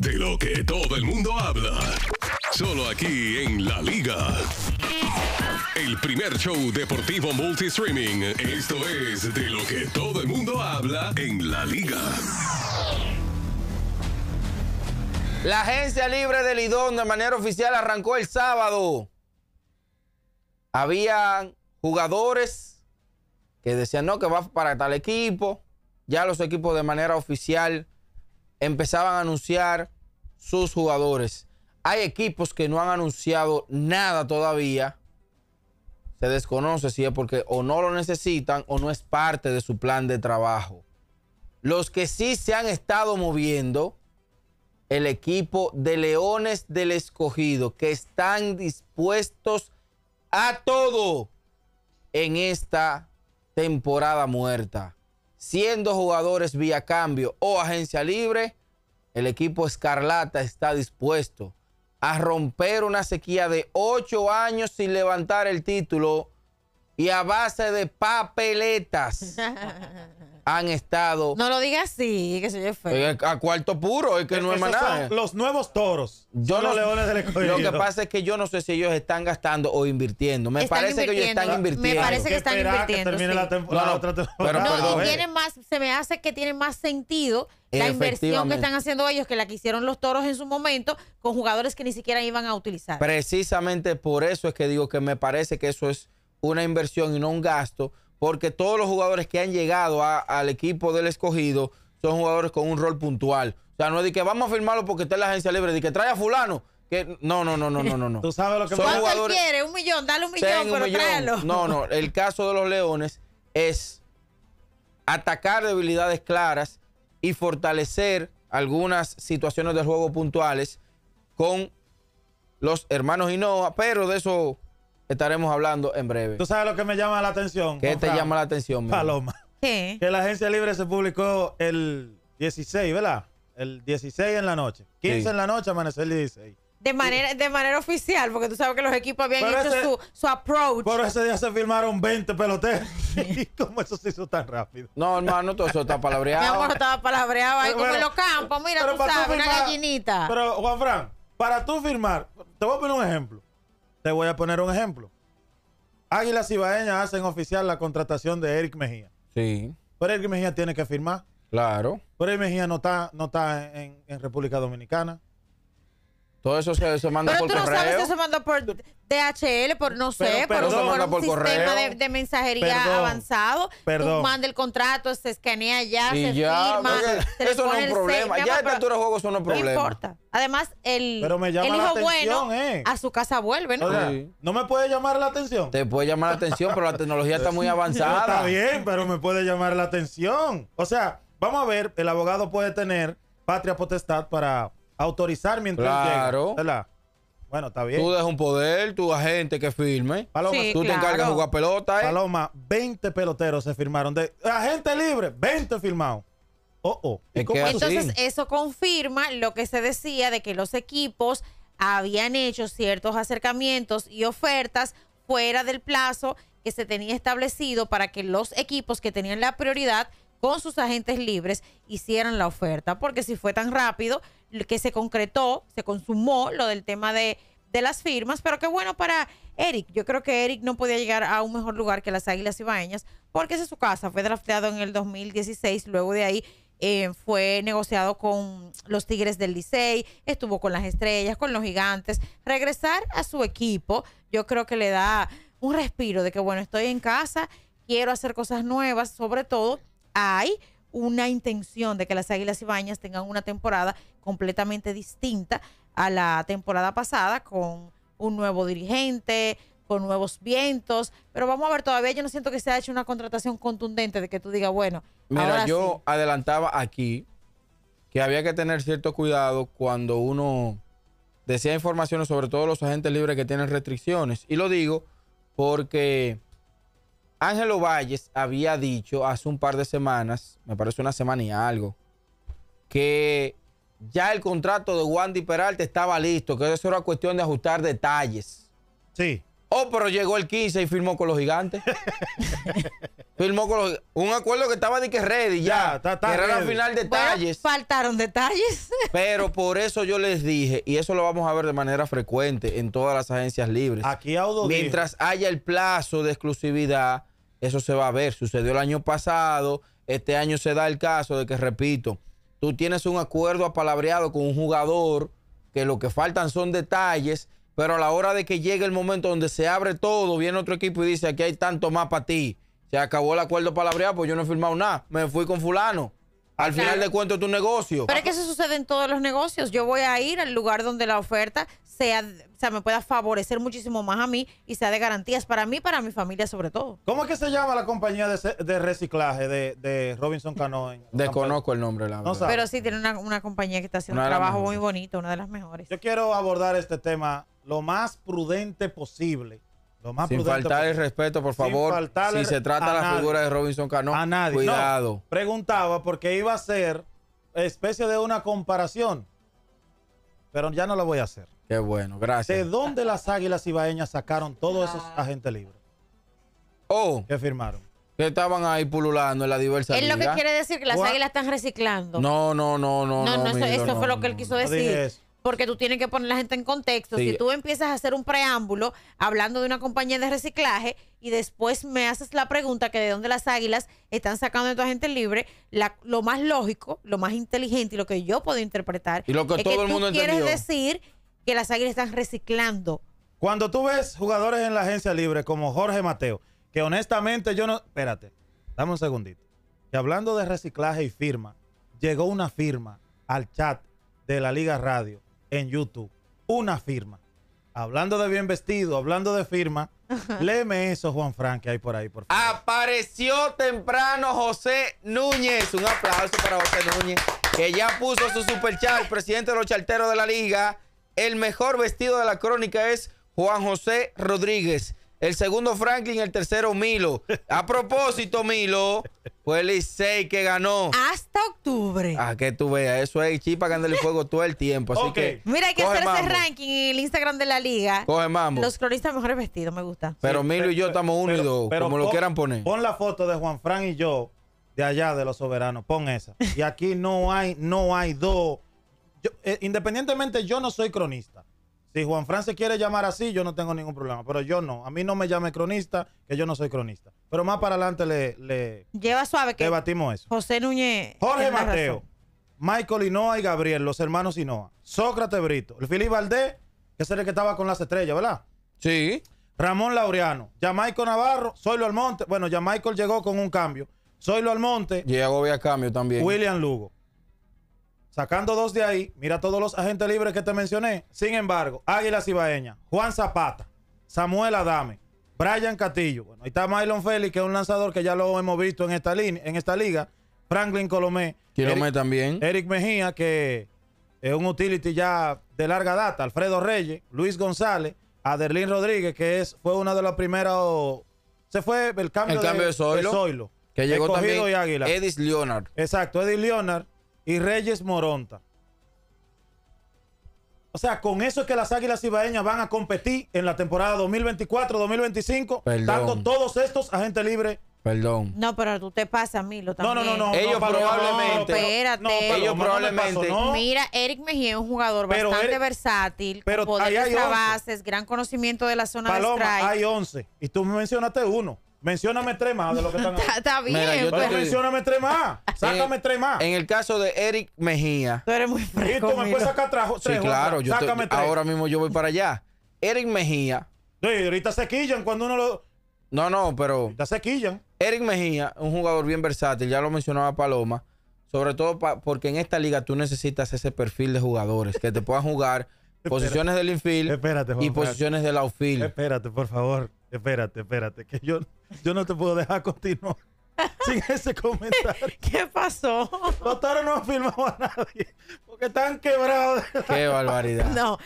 de lo que todo el mundo habla. Solo aquí en La Liga. El primer show deportivo multi-streaming. Esto es de lo que todo el mundo habla en La Liga. La agencia libre de Lidón de manera oficial arrancó el sábado. Habían jugadores que decían no, que va para tal equipo. Ya los equipos de manera oficial empezaban a anunciar sus jugadores. Hay equipos que no han anunciado nada todavía. Se desconoce si es porque o no lo necesitan o no es parte de su plan de trabajo. Los que sí se han estado moviendo, el equipo de Leones del Escogido, que están dispuestos a todo en esta temporada muerta siendo jugadores vía cambio o agencia libre, el equipo Escarlata está dispuesto a romper una sequía de ocho años sin levantar el título y a base de papeletas. han estado. No lo digas así, que se yo feo. A cuarto puro, es que no es más nada. Los nuevos toros. Yo no, los leones del escogido. Lo que pasa es que yo no sé si ellos están gastando o invirtiendo. Me parece que ellos están invirtiendo. Me parece que están invirtiendo. no, más, se me hace que tiene más sentido la inversión que están haciendo ellos que la que hicieron los toros en su momento con jugadores que ni siquiera iban a utilizar. Precisamente por eso es que digo que me parece que eso es una inversión y no un gasto porque todos los jugadores que han llegado al equipo del escogido son jugadores con un rol puntual. O sea, no es de que vamos a firmarlo porque está en la agencia libre, de que trae a fulano. Que, no, no, no, no, no, no. Tú sabes lo que son jugadores, quiere? Un millón, dale un millón, pero tráelo. No, no, el caso de los Leones es atacar debilidades claras y fortalecer algunas situaciones de juego puntuales con los hermanos Inoa. pero de eso estaremos hablando en breve. ¿Tú sabes lo que me llama la atención? ¿Qué te llama la atención? Paloma. ¿Qué? Que la agencia libre se publicó el 16, ¿verdad? El 16 en la noche. 15 en la noche, amanecer el 16. De manera, de manera oficial, porque tú sabes que los equipos habían hecho su, su, approach. Por ese día se firmaron 20 peloteros. cómo eso se hizo tan rápido? No, hermano, todo eso está palabreado. Mi amor, estaba palabreado ahí como en los campos. Mira, tú sabes, una gallinita. Pero, Juan Fran, para tú firmar, te voy a poner un ejemplo. Te voy a poner un ejemplo. Águilas Ibaeñas hacen oficial la contratación de Eric Mejía. Sí. Pero Eric Mejía tiene que firmar. Claro. Pero Eric Mejía no está, no está en República Dominicana. Todo eso se, se manda por correo. Pero tú no sabes, eso se manda por DHL, por no sé, por, un sistema de, mensajería avanzado. Perdón. Tú manda el contrato, se escanea ya, se firma. eso no es un problema. ya a esta altura de juego eso no es problema. No importa. Además, el, hijo bueno eh. a su casa vuelve, ¿no? ¿No me puede llamar la atención? Te puede llamar la atención, pero la tecnología está muy avanzada. está bien, pero me puede llamar la atención. O sea, vamos a ver, el abogado puede tener patria potestad para autorizar mientras claro. llega. Bueno, está bien. Tú dejas un poder, tu agente que firme. Paloma, tú te encargas de jugar pelota. ¿eh? Paloma, 20 peloteros se firmaron. De, agente libre, 20 firmados. Oh, oh. Entonces, eso confirma lo que se decía de que los equipos habían hecho ciertos acercamientos y ofertas fuera del plazo que se tenía establecido para que los equipos que tenían la prioridad con sus agentes libres hicieran la oferta, porque si fue tan rápido que se concretó, se consumó lo del tema de, las firmas, pero qué bueno para Eric. Yo creo que Eric no podía llegar a un mejor lugar que las Águilas Ibaeñas, porque esa es su casa, fue drafteado en el 2016, luego de ahí eh, fue negociado con los Tigres del Licey, estuvo con las Estrellas, con los Gigantes. Regresar a su equipo, yo creo que le da un respiro de que, bueno, estoy en casa, quiero hacer cosas nuevas, sobre todo hay una intención de que las Águilas Bañas tengan una temporada completamente distinta a la temporada pasada con un nuevo dirigente, con nuevos vientos, pero vamos a ver, todavía yo no siento que se haya hecho una contratación contundente de que tú digas, bueno. Mira, yo adelantaba aquí que había que tener cierto cuidado cuando uno decía informaciones sobre todos los agentes libres que tienen restricciones. Y lo digo porque Ángelo Valles había dicho hace un par de semanas, me parece una semana y algo, que ya el contrato de Wandy Peralta estaba listo, que eso era cuestión de ajustar detalles. Sí. Oh, pero llegó el 15 y firmó con los gigantes. firmó con los Un acuerdo que estaba de que ready ya. era al final detalles. faltaron detalles. pero por eso yo les dije, y eso lo vamos a ver de manera frecuente en todas las agencias libres. Aquí Audo Mientras haya el plazo de exclusividad, eso se va a ver. Sucedió el año pasado, este año se da el caso de que, repito, tú tienes un acuerdo apalabreado con un jugador, que lo que faltan son detalles, pero a la hora de que llegue el momento donde se abre todo, viene otro equipo y dice, aquí hay tanto más para ti. Se acabó el acuerdo palabreado, pues yo no he firmado nada, me fui con fulano. Al final de cuentas, tu negocio. Pero es que eso sucede en todos los negocios. Yo voy a ir al lugar donde la oferta sea, o me pueda favorecer muchísimo más a mí y sea de garantías para mí, para mi familia sobre todo. ¿Cómo es que se llama la compañía de, de reciclaje de, de, Robinson Canoen? Desconozco el nombre, la verdad. Pero sí, tiene una, compañía que está haciendo un trabajo muy bonito, una de las mejores. Yo quiero abordar este tema lo más prudente posible sin faltar el respeto, por favor. si se trata la figura de Robinson Cano, cuidado. preguntaba porque iba a ser especie de una comparación, pero ya no lo voy a hacer. Qué bueno, gracias. ¿De dónde las águilas ibaeñas sacaron todos esos agentes ah. libres? Oh. Que firmaron. Que estaban ahí pululando en la diversidad. Es lo que quiere decir que las águilas están reciclando. No, no, no, no. No, no, eso, fue lo que él quiso decir porque tú tienes que poner la gente en contexto. Si tú empiezas a hacer un preámbulo hablando de una compañía de reciclaje y después me haces la pregunta que de dónde las águilas están sacando de tu agente libre, lo más lógico, lo más inteligente y lo que yo puedo interpretar es que tú quieres decir que las águilas están reciclando. Cuando tú ves jugadores en la agencia libre como Jorge Mateo, que honestamente yo no... Espérate, dame un segundito. Que hablando de reciclaje y firma, llegó una firma al chat de la Liga Radio en YouTube. Una firma. Hablando de bien vestido, hablando de firma, léeme eso, Juan Frank, que hay por ahí, por favor. Apareció temprano José Núñez. Un aplauso para José Núñez, que ya puso su super chat, presidente de los charteros de la liga. El mejor vestido de la crónica es Juan José Rodríguez el segundo Franklin, el tercero Milo. A propósito, Milo, fue el Licey que ganó. Hasta octubre. Ah, que tú veas, eso es chipa, en el fuego todo el tiempo. Así que. Mira, hay que hacer ese ranking en el Instagram de la liga. Coge Los cronistas mejores vestidos, me gusta. Pero Milo y yo estamos unidos, como lo quieran poner. Pon la foto de Juan Fran y yo de allá de los soberanos, pon esa. Y aquí no hay, no hay dos. Eh, independientemente, yo no soy cronista. Si Juan Fran quiere llamar así, yo no tengo ningún problema, pero yo no. A mí no me llame cronista, que yo no soy cronista. Pero más para adelante le, lleva suave que debatimos eso. José Núñez. Jorge Mateo, Michael Inoa y Gabriel, los hermanos Inoa, Sócrates Brito, el Filipe Valdés, que es el que estaba con las estrellas, ¿verdad? Sí. Ramón Laureano, Jamaico Navarro, Soylo Almonte. Bueno, Jamaico llegó con un cambio. Soylo Almonte. Llegó vía cambio también. William Lugo. Sacando dos de ahí, mira todos los agentes libres que te mencioné. Sin embargo, Águila Cibaeña, Juan Zapata, Samuel Adame, Brian Catillo. Bueno, ahí está Mylon Félix, que es un lanzador que ya lo hemos visto en esta, en esta liga. Franklin Colomé. Quilomé también. Eric Mejía, que es un utility ya de larga data. Alfredo Reyes, Luis González, Adelín Rodríguez, que es, fue una de las primeras. se fue el cambio, el de, de, Que llegó también Edis Leonard. Exacto, Edis Leonard y Reyes Moronta. O sea, con eso es que las Águilas Ibaeñas van a competir en la temporada 2024-2025, dando todos estos agentes libres Perdón. No, pero tú te pasas, mí también. No, no, no. no ellos probablemente. No, espérate. No, ellos probablemente. Mira, Eric Mejía es un jugador bastante versátil. Pero con bases, gran conocimiento de la zona Paloma, hay 11. Y tú me mencionaste uno. Mencióname tres más de lo que están haciendo. Está bien. Mira, Pero pues. mencióname tres más. Sácame tres más. En el caso de Eric Mejía, Tú eres muy Y tú me puedes sacar trajo- sí, claro, yo ahora mismo yo voy para allá. Eric Mejía, Sí, ahorita se quillan cuando uno lo. no, no, pero Ahorita se quillan. Eric Mejía, un jugador bien versátil, ya lo mencionaba Paloma, sobre todo porque en esta liga tú necesitas ese perfil de jugadores que te puedan jugar posiciones del infield y posiciones del outfield. Espérate, por favor. Espérate, espérate, que yo, yo no te puedo dejar continuar sin ese comentario. ¿Qué pasó? Los no han filmado a nadie porque están quebrados. Qué barbaridad. No,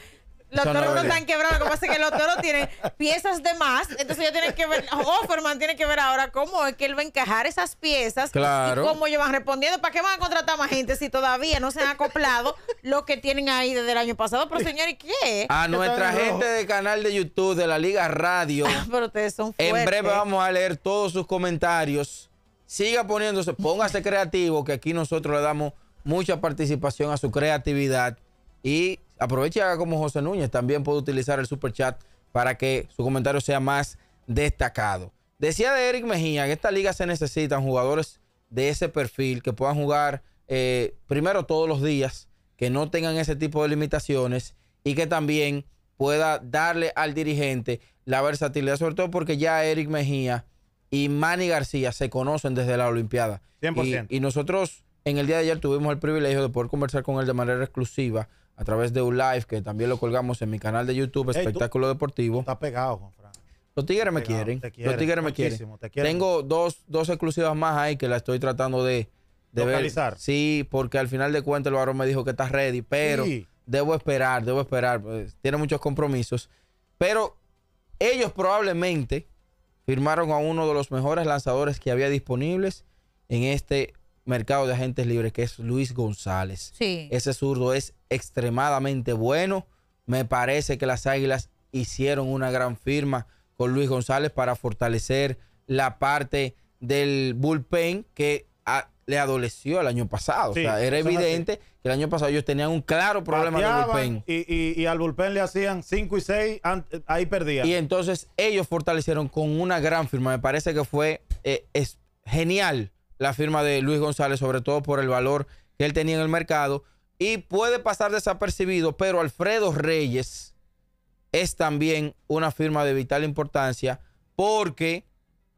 los toros no, están quebrados. Lo que pasa es que los toros tienen piezas de más. Entonces ellos tienen que ver, Offerman tiene que ver ahora cómo es que él va a encajar esas piezas y cómo ellos van respondiendo. ¿Para qué van a contratar más gente si todavía no se han acoplado lo que tienen ahí desde el año pasado? Pero señor, ¿y qué? A nuestra gente del canal de YouTube de la Liga Radio. Ah, pero ustedes En breve vamos a leer todos sus comentarios. Siga poniéndose, póngase creativo, que aquí nosotros le damos mucha participación a su creatividad y aproveche como José Núñez. También puede utilizar el super chat para que su comentario sea más destacado. Decía de Eric Mejía que en esta liga se necesitan jugadores de ese perfil que puedan jugar eh, primero todos los días, que no tengan ese tipo de limitaciones y que también pueda darle al dirigente la versatilidad, sobre todo porque ya Eric Mejía y Manny García se conocen desde la Olimpiada. 100%. y nosotros en el día de ayer tuvimos el privilegio de poder conversar con él de manera exclusiva a través de un live que también lo colgamos en mi canal de YouTube, Espectáculo Deportivo. Está pegado, Juan Fran. Los tigres me quieren. Los tigres me quieren. Tengo dos, exclusivas más ahí que la estoy tratando de, de localizar. Sí, porque al final de cuentas el varón me dijo que está ready, pero debo esperar, debo esperar. Pues, tiene muchos compromisos. Pero ellos probablemente firmaron a uno de los mejores lanzadores que había disponibles en este mercado de agentes libres, que es Luis González. Sí. Ese zurdo es extremadamente bueno. Me parece que las Águilas hicieron una gran firma con Luis González para fortalecer la parte del bullpen que ah, le adoleció el año pasado. o sea, era evidente que el año pasado ellos tenían un claro problema de bullpen. Y, al bullpen le hacían 5 y 6, ahí perdían. Y entonces ellos fortalecieron con una gran firma. Me parece que fue eh, genial la firma de Luis González, sobre todo por el valor que él tenía en el mercado. Y puede pasar desapercibido, pero Alfredo Reyes es también una firma de vital importancia porque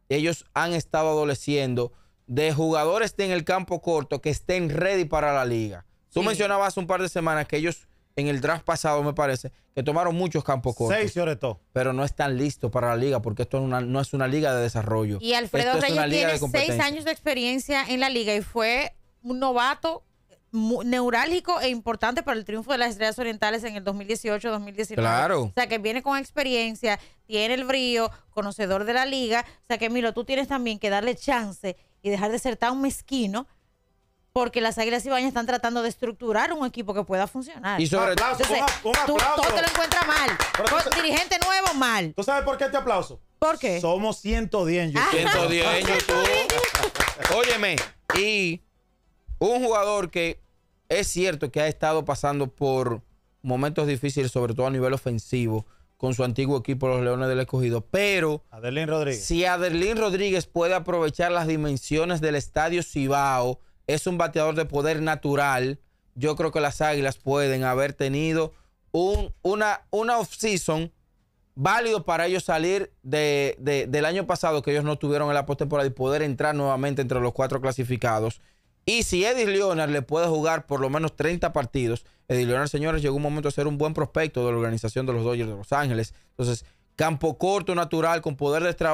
ellos han estado adoleciendo de jugadores en el campo corto que estén ready para la liga. Tú mencionabas un par de semanas que ellos en el draft pasado, me parece, que tomaron muchos campos cortos. Seis sobre todo. Pero no están listos para la liga porque esto no es una liga de desarrollo. Y Alfredo Reyes tiene seis años de experiencia en la liga y fue un novato neurálgico e importante para el triunfo de las Estrellas Orientales en el 2018-2019. Claro. O sea, que viene con experiencia, tiene el brío, conocedor de la liga. O sea, que Milo, tú tienes también que darle chance y dejar de ser tan mezquino porque las Águilas Cibañas están tratando de estructurar un equipo que pueda funcionar. Y sobre todo, tú, todo te lo encuentras mal. Con dirigente nuevo, mal. ¿Tú sabes por qué te aplauso? ¿Por qué? Somos 110 en YouTube. 110 en ah, YouTube. Óyeme, y un jugador que es cierto que ha estado pasando por momentos difíciles, sobre todo a nivel ofensivo, con su antiguo equipo, los Leones del Escogido. Pero Adelín Rodríguez. si Adelín Rodríguez puede aprovechar las dimensiones del Estadio Cibao, es un bateador de poder natural. Yo creo que las Águilas pueden haber tenido un, una, una off-season válido para ellos salir del año pasado que ellos no tuvieron en la postemporada y poder entrar nuevamente entre los cuatro clasificados. Y si Eddie Leonard le puede jugar por lo menos 30 partidos, Eddie Leonard, señores, llegó un momento a ser un buen prospecto de la organización de los Dodgers de Los Ángeles. Entonces, campo corto, natural, con poder de extra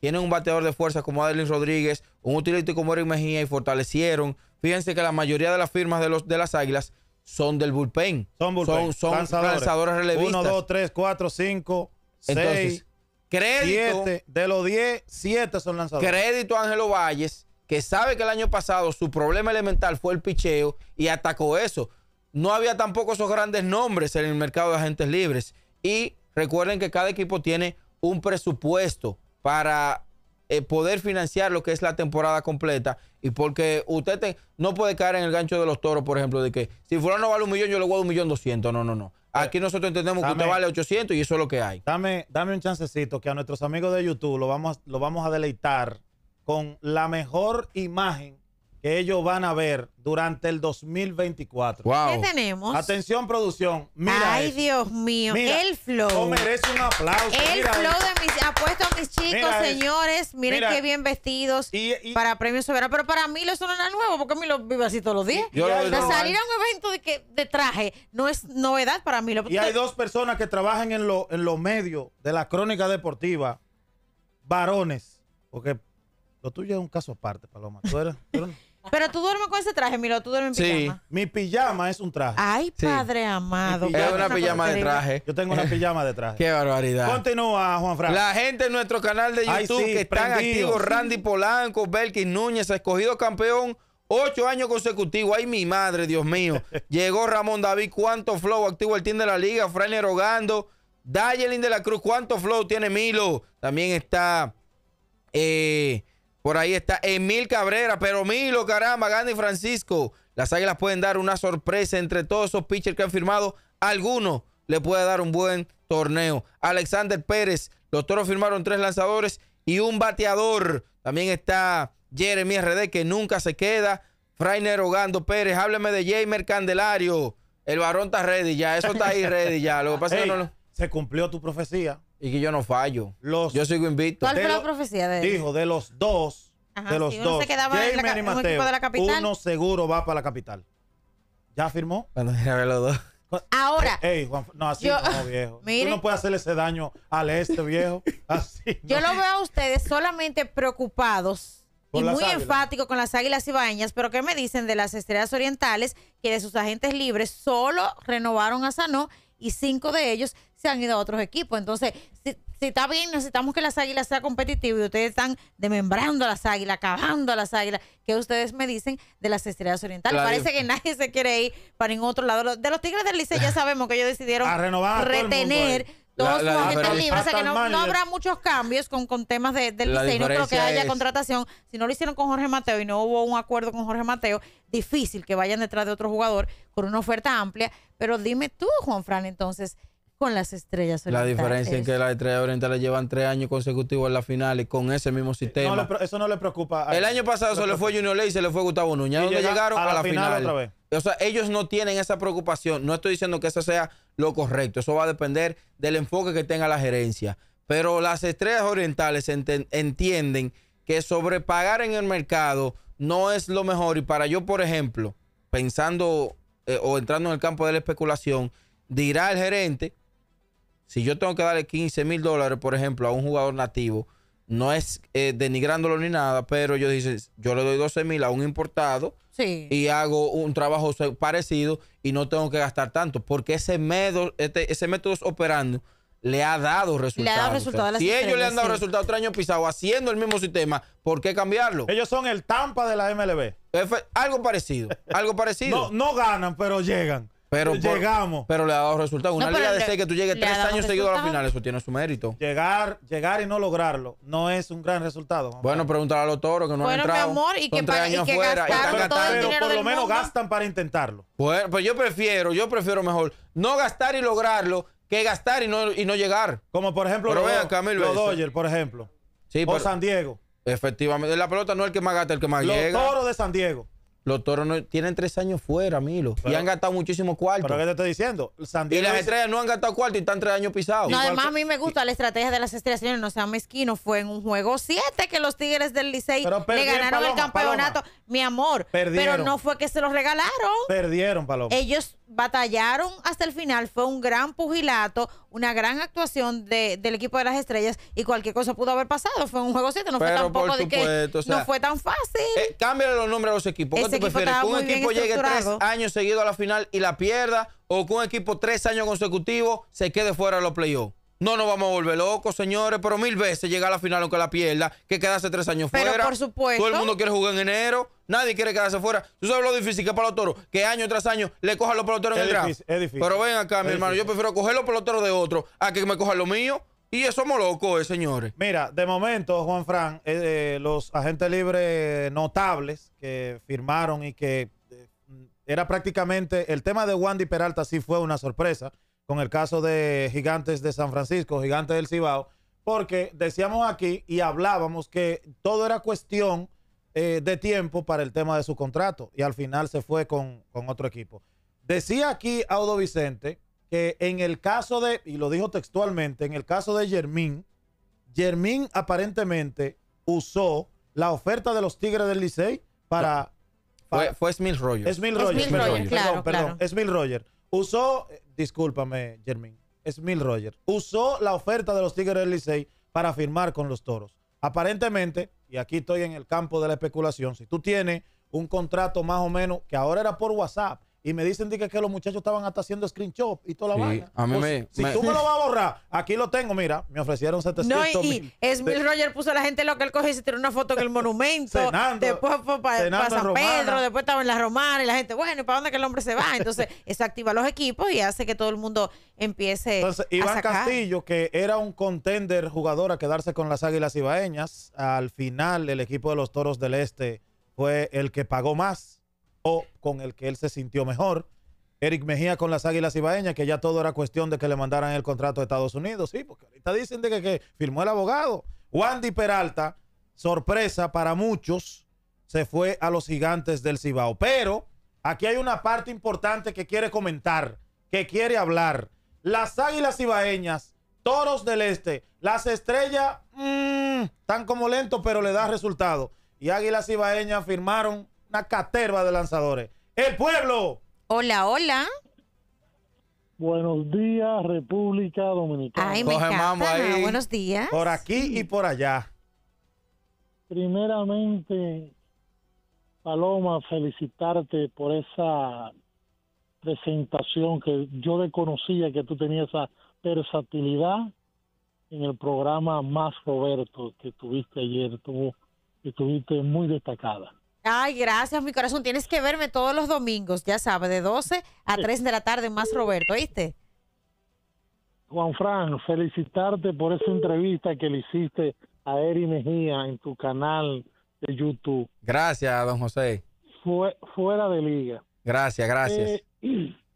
tienen un bateador de fuerza como Adeline Rodríguez, un utility como Eric Mejía y fortalecieron. Fíjense que la mayoría de las firmas de, los, de las Águilas son del bullpen. Son, lanzadores. relevistas. 1, 2, 3, 4, 5, 6, crédito, De los 10, 7 son lanzadores. Crédito a Ángelo Valles, que sabe que el año pasado su problema elemental fue el picheo y atacó eso. No había tampoco esos grandes nombres en el mercado de agentes libres. Y recuerden que cada equipo tiene un presupuesto para eh, poder financiar lo que es la temporada completa. Y porque usted no puede caer en el gancho de los toros, por ejemplo, de que si fulano vale un millón, yo le voy a dar un millón doscientos. No, no, no. Eh, Aquí nosotros entendemos que usted vale 800 y eso es lo que hay. Dame, dame un chancecito que a nuestros amigos de YouTube lo vamos, lo vamos a deleitar con la mejor imagen que ellos van a ver durante el 2024. ¿Qué tenemos? Atención, producción. Mira Ay, Dios mío. el flow. No merece un aplauso. El flow de mis. Apuesto a mis chicos, señores. Miren qué bien vestidos para premios soberanos. Pero para mí eso no era nuevo, porque a mí lo vivo así todos los días. salir a un evento de, que, de traje no es novedad para mí. y hay dos personas que trabajan en, lo, en los medios de la crónica deportiva, varones, porque lo tuyo es un caso aparte, Paloma. tú eres pero tú duermes con ese traje, Milo, tú duermes en sí. Mi pijama es un traje. Ay, padre amado. Es una, pijama de traje. Yo tengo una pijama de traje. Qué barbaridad. Continúa, Juan Fran. La gente en nuestro canal de YouTube que están activos, Randy Polanco, Belkin Núñez, escogido campeón. Ocho años consecutivos. Ay, mi madre, Dios mío. Llegó Ramón David, cuánto flow activo el team de la liga. Fran Erogando. Dayelin de la Cruz, cuánto flow tiene Milo. También está eh, por ahí está Emil Cabrera, pero Milo, caramba, Gandhi Francisco. Las águilas pueden dar una sorpresa entre todos esos pitchers que han firmado. Alguno le puede dar un buen torneo. Alexander Pérez, los toros firmaron tres lanzadores y un bateador. También está Jeremy RD, que nunca se queda. Frainer Ogando Pérez, hábleme de Jamer Candelario. El varón está ready ya, eso está ahí ready ya. Lo que no Se cumplió tu profecía. Y que yo no fallo. yo sigo invicto. ¿Cuál fue la profecía de él? Dijo, de los dos, de los uno se quedaba en, de la capital. uno seguro va para la capital. ¿Ya firmó? los dos. Ahora. no, así viejo. Tú no puedes hacerle ese daño al este, viejo. Así. Yo lo veo a ustedes solamente preocupados y muy enfáticos enfático con las águilas y bañas, pero ¿qué me dicen de las estrellas orientales que de sus agentes libres solo renovaron a Sanó y cinco de ellos se han ido a otros equipos. Entonces, si, está bien, necesitamos que las águilas sean competitivas y ustedes están demembrando a las águilas, acabando a las águilas. ¿Qué ustedes me dicen de las estrellas orientales? Parece que nadie se quiere ir para ningún otro lado. De los Tigres del Licey ya sabemos que ellos decidieron retener todos O sea que no, habrá muchos cambios con, con temas de, del diseño No creo que haya contratación. Si no lo hicieron con Jorge Mateo y no hubo un acuerdo con Jorge Mateo, difícil que vayan detrás de otro jugador con una oferta amplia. Pero dime tú, Juan Fran, entonces, con las estrellas orientales. La diferencia es que las estrellas orientales llevan tres años consecutivos en la final y con ese mismo sistema. No eso no le preocupa. el año pasado se le fue Junior Ley y se le fue Gustavo Núñez. ¿Dónde llegaron? A la, final, otra vez. O sea, ellos no tienen esa preocupación. No estoy diciendo que eso sea lo correcto. Eso va a depender del enfoque que tenga la gerencia. Pero las estrellas orientales entienden que sobrepagar en el mercado no es lo mejor. Y para yo, por ejemplo, pensando eh, o entrando en el campo de la especulación, dirá el gerente, si yo tengo que darle 15 mil dólares, por ejemplo, a un jugador nativo, no es eh, denigrándolo ni nada, pero yo dicen, yo le doy 12 mil a un importado y hago un trabajo parecido y no tengo que gastar tanto, porque ese método, este, ese método operando le ha dado resultados. Le ha dado resultados si ellos le han dado resultados otro haciendo el mismo sistema, ¿por qué cambiarlo? Ellos son el Tampa de la MLB. algo parecido, algo parecido. no, no ganan, pero llegan. Pero Pero le ha dado resultado. Una liga de 6 que tú llegues tres años seguidos a la final, eso tiene su mérito. Llegar, llegar y no lograrlo no es un gran resultado. Bueno, preguntar a los toros que no han entrado. Bueno, mi amor, y que, para, fuera, por lo menos gastan para intentarlo. Pues, yo prefiero, yo prefiero mejor no gastar y lograrlo que gastar y no, y no llegar. Como por ejemplo pero los, por ejemplo. Sí, o San Diego. Efectivamente, la pelota no es el que más gasta, el que más llega. Los toros de San Diego. Los toros tienen tres años fuera, Milo. y han gastado muchísimo cuarto. ¿Pero qué te estoy diciendo? y las estrellas no han gastado cuarto y están tres años pisados. No, además a mí me gusta la estrategia de las estrellas, señores, no sean mezquinos. Fue en un juego 7 que los Tigres del Licey le ganaron el campeonato. Mi amor, perdieron. pero no fue que se los regalaron. Perdieron, Paloma. Ellos batallaron hasta el final, fue un gran pugilato, una gran actuación del equipo de las estrellas y cualquier cosa pudo haber pasado. Fue un juego 7, no fue de que no fue tan fácil. Eh, cámbiale los nombres a los equipos. ¿Qué tú prefieres? ¿Que un equipo llegue tres años seguido a la final y la pierda o que un equipo tres años consecutivos se quede fuera de los playoffs? No nos vamos a volver locos, señores, pero mil veces llega a la final aunque la pierda, que quedarse tres años pero Por supuesto. Todo el mundo quiere jugar en enero, nadie quiere quedarse fuera. Tú sabes lo difícil que es para los toros, que año tras año le cojan los peloteros en el draft. Es difícil. Pero ven acá, mi hermano, yo prefiero coger los peloteros de otro a que me cojan lo mío Y eso somos locos, eh, señores. Mira, de momento, Juan Fran, eh, eh, los agentes libres notables que firmaron y que eh, era prácticamente el tema de Wandy Peralta sí fue una sorpresa con el caso de Gigantes de San Francisco, Gigantes del Cibao, porque decíamos aquí y hablábamos que todo era cuestión eh, de tiempo para el tema de su contrato y al final se fue con, otro equipo. Decía aquí Audo Vicente que en el caso de, y lo dijo textualmente, en el caso de Germín, Germín aparentemente usó la oferta de los Tigres del Licey para... fue, Smil Roger. Smil perdón, es Smil Roger usó, eh, discúlpame, Jermín, es Mil usó la oferta de los Tigres del Licey para firmar con los Toros. Aparentemente, y aquí estoy en el campo de la especulación, si tú tienes un contrato más o menos, que ahora era por WhatsApp, y me dicen que, que los muchachos estaban hasta haciendo screenshot y toda la vaina. Pues, si tú me lo vas a borrar, aquí lo tengo, mira, me ofrecieron 700 No, y, Smith Roger puso a la gente lo que él coge y se tiró una foto en el monumento. después para San Pedro, después estaba en la Romana y la gente, bueno, ¿y para dónde que el hombre se va? Entonces, se activa los equipos y hace que todo el mundo empiece Entonces, Iván Castillo, que era un contender jugador a quedarse con las Águilas Ibaeñas, al final el equipo de los Toros del Este fue el que pagó más con el que él se sintió mejor. Eric Mejía con las Águilas cibaeñas que ya todo era cuestión de que le mandaran el contrato a Estados Unidos. Sí, porque ahorita dicen de que, que firmó el abogado. Wandy Peralta, sorpresa para muchos, se fue a los gigantes del Cibao. Pero aquí hay una parte importante que quiere comentar, que quiere hablar. Las Águilas cibaeñas Toros del Este, las estrellas, mm, están como lento, pero le da resultado. Y Águilas cibaeñas firmaron una caterva de lanzadores. El pueblo. Hola, hola. Buenos días, República Dominicana. Ay, me Buenos días. Por aquí y por allá. Primeramente, Paloma, felicitarte por esa presentación que yo desconocía que tú tenías esa versatilidad en el programa Más Roberto que tuviste ayer, tuvo, que tuviste muy destacada. Ay, gracias, mi corazón. Tienes que verme todos los domingos, ya sabes, de 12 a 3 de la tarde, más Roberto, ¿oíste? Juan Fran, felicitarte por esa entrevista que le hiciste a Eri Mejía en tu canal de YouTube. Gracias, don José. Fue, fuera de liga. Gracias, gracias. Eh,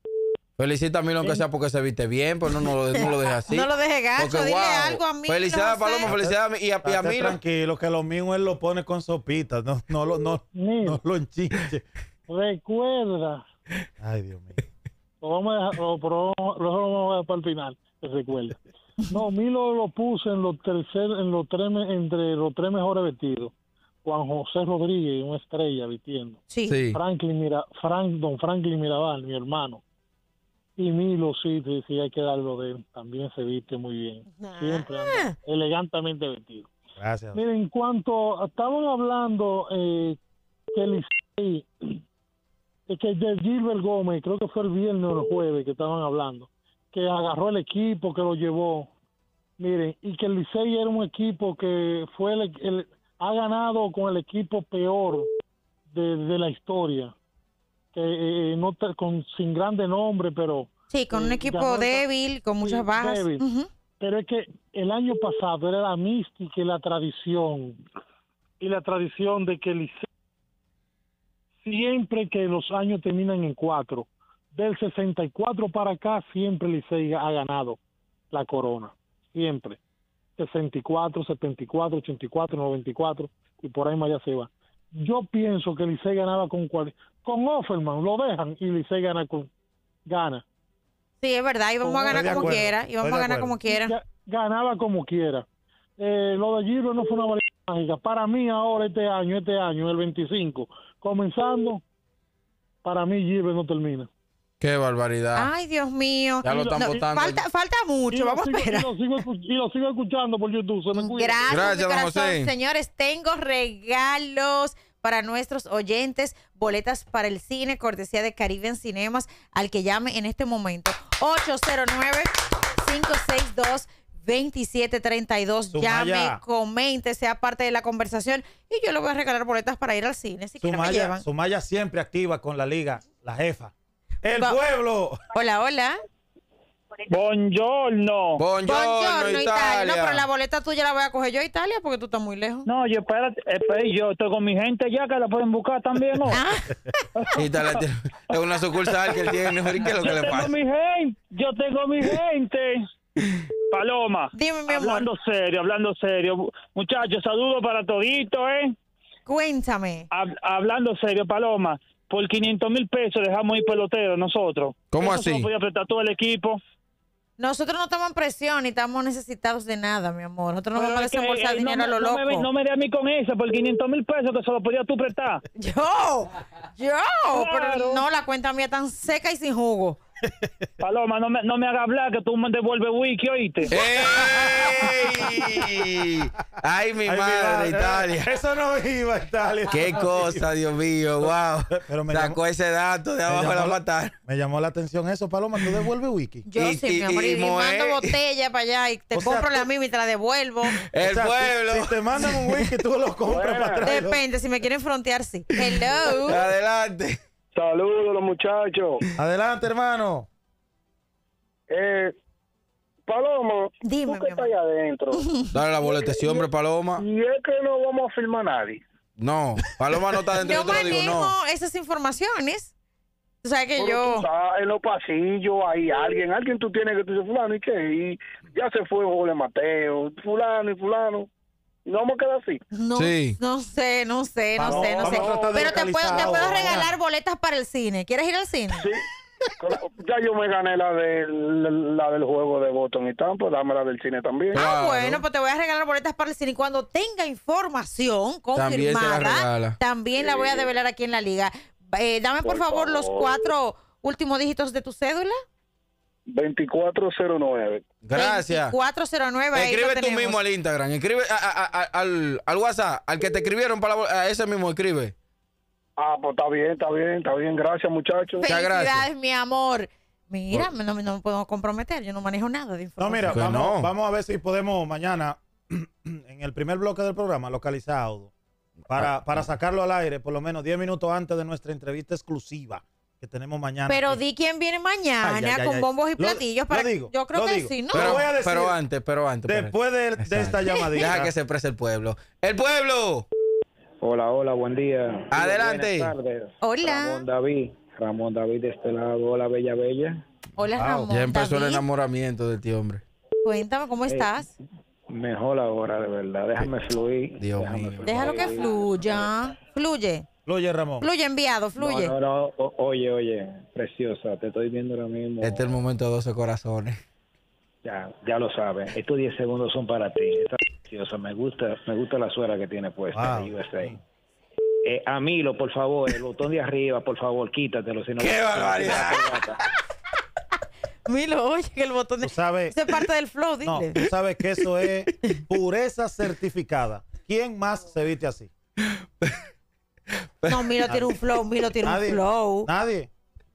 Felicita a Milo aunque sea porque se viste bien, pues no, no, lo deje así. no lo deje gacho, porque, dile algo a Felicidades, Paloma, felicidades a, y a, y a Milo. Tranquilo, que lo mismo él lo pone con sopita, no, no, lo, no, no lo enchinche. Recuerda. Ay, Dios mío. Lo vamos a dejar, vamos para el final, recuerda. No, Milo lo puse en los tercer, en los tres, entre los tres mejores vestidos. Juan José Rodríguez, una estrella vistiendo. Sí. Franklin Mira, Frank, don Franklin Mirabal, mi hermano y Milo, sí, sí, sí, hay que darlo de él. También se viste muy bien. Siempre ah. elegantemente vestido. Gracias. Miren, en cuanto estaban hablando eh, que Licey, eh, que de Gilbert Gómez, creo que fue el viernes o el jueves que estaban hablando, que agarró el equipo, que lo llevó. Miren, y que el Licey era un equipo que fue el, ha ganado con el equipo peor de, de la historia que eh, no con sin grande nombre, pero sí, con un eh, equipo débil, con muchas bajas. Pero es que el año pasado era la mística y la tradición y la tradición de que lice siempre que los años terminan en cuatro, del 64 para acá siempre Licey ha ganado la corona, siempre. 64, 74, 84, 94 y por ahí más allá se va. Yo pienso que Licey ganaba con cual, con Offerman, lo dejan y Licey gana con gana. Sí, es verdad, íbamos a ganar como quiera, íbamos a ganar como quiera. Ganaba como quiera. Eh, lo de Giro no fue una variedad mágica. Para mí ahora, este año, este año, el 25, comenzando, para mí Giro no termina. Qué barbaridad. Ay, Dios mío. Ya lo están votando. Falta, falta mucho, y vamos Y lo, sigo, escuchando por YouTube. Se me Gracias, Gracias José. Señores, tengo regalos para nuestros oyentes, boletas para el cine, cortesía de Caribbean Cinemas, al que llame en este momento. 809 562 2732. Llame, comente, sea parte de la conversación y yo le voy a regalar boletas para ir al cine. Si Sumaya, Sumaya siempre activa con la liga, la jefa. El pueblo. Hola, hola. Buongiorno. Buongiorno, Italia. No, pero la boleta tuya la voy a coger yo a Italia porque tú estás muy lejos. No, yo espérate, eh, pues, yo estoy con mi gente ya que la pueden buscar también, ¿no? Ah. es una sucursal que tiene mejor que lo que le pasa. tengo mi gente, yo tengo mi gente. Paloma. Hablando serio, hablando serio. Muchachos, saludos para todito, ¿eh? Cuéntame. hablando serio, Paloma. Por 500 mil pesos dejamos ir pelotero nosotros. ¿Cómo así? No a apretar todo el equipo. Nosotros no estamos en presión ni estamos necesitados de nada, mi amor. Nosotros no vamos a desembolsar eh, dinero a lo loco. No me, dé a mí con eso por 500 mil pesos que se lo podía tú prestar. Yo, yo. Pero no, la cuenta mía tan seca y sin jugo. Paloma, no me, no me hagas hablar que tú me devuelves wiki, oíste. ¡Ay, mi madre, de Italia! Eso no iba, Italia. ¡Qué cosa, Dios mío! ¡Wow! Pero me Sacó ese dato de abajo de la Me llamó la atención eso, Paloma, tú devuelves wiki. Yo sí, y, mi mando botella para allá y te compro la misma la devuelvo. El pueblo. Si, te mandan un wiki, tú lo compras para atrás. Depende, si me quieren frontear, sí. Hello. Adelante. Saludos, los muchachos. Adelante, hermano. Eh, Paloma, ¿tú que estás allá adentro? Dale la boleta a hombre, Paloma. Y es que no vamos a firmar a nadie. No, Paloma no está dentro. yo, yo manejo no. esas informaciones. O sea que yo... Tú en los pasillos hay alguien, alguien tú tienes que tú fulano, ¿y qué? Y ya se fue Jorge Mateo, fulano y fulano. ¿No me queda así? No, sé, no sé, no sé, no sé. Pero te puedo, te puedo regalar boletas para el cine. ¿Quieres ir al cine? Sí. Ya yo me gané la del, la del juego de botón y pues dame la del cine también. Ah, bueno, pues te voy a regalar boletas para el cine. Y cuando tenga información confirmada, también la, voy a develar aquí en la liga. Eh, dame por, favor los cuatro últimos dígitos de tu cédula. 2409. Gracias. 2409. Escribe tú mismo al Instagram, escribe al, WhatsApp, al que te escribieron, para a ese mismo escribe. Ah, pues está bien, está bien, está bien. Gracias, muchachos. Felicidades, gracias. mi amor. Mira, pues- no, me puedo comprometer, yo no manejo nada de información. No, mira, vamos, vamos, a ver si podemos mañana, en el primer bloque del programa, localizado, para, para sacarlo al aire por lo menos 10 minutos antes de nuestra entrevista exclusiva tenemos mañana. Pero di quién viene mañana con bombos y platillos. para, yo creo que sí, ¿no? Pero, antes, pero antes. Después de, esta llamadita. Deja que se prese el pueblo. ¡El pueblo! Hola, hola, buen día. Adelante. Hola. Ramón David. Ramón David de este lado. Hola, Bella Bella. Hola, Ya empezó el enamoramiento de ti, este hombre. Cuéntame, ¿cómo eh, estás? mejor ahora, de verdad. Déjame Fluir. Déjalo que fluya. Fluye. Fluye, Ramón. Fluye, enviado, fluye. oye, oye, preciosa, te estoy viendo ahora mismo. Este es el momento de 12 corazones. Ya, ya lo sabes. Estos 10 segundos son para ti. preciosa, me gusta, me gusta la suera que tiene puesta wow. a eh, Milo, por favor, el botón de arriba, por favor, quítatelo. Si no ¡Qué barbaridad! Milo, oye, que el botón de... Sabes... es parte del flow, dile. tú sabes que eso es pureza certificada. ¿Quién más se viste así? No, Milo tiene un flow, Milo tiene un flow. Nadie.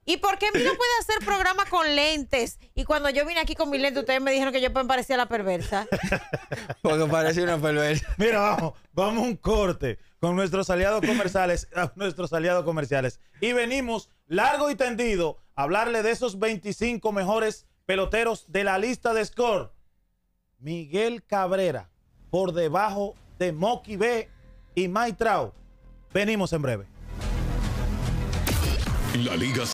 ¿Y por qué Milo puede hacer programa con lentes? Y cuando yo vine aquí con mis lentes, ustedes me dijeron que yo parecía la perversa. Porque parecía una perversa. Mira, vamos, vamos un corte con nuestros aliados comerciales, nuestros aliados comerciales. Y venimos largo y tendido a hablarle de esos 25 mejores peloteros de la lista de score. Miguel Cabrera, por debajo de Moki B y Maitrao Venimos en breve. La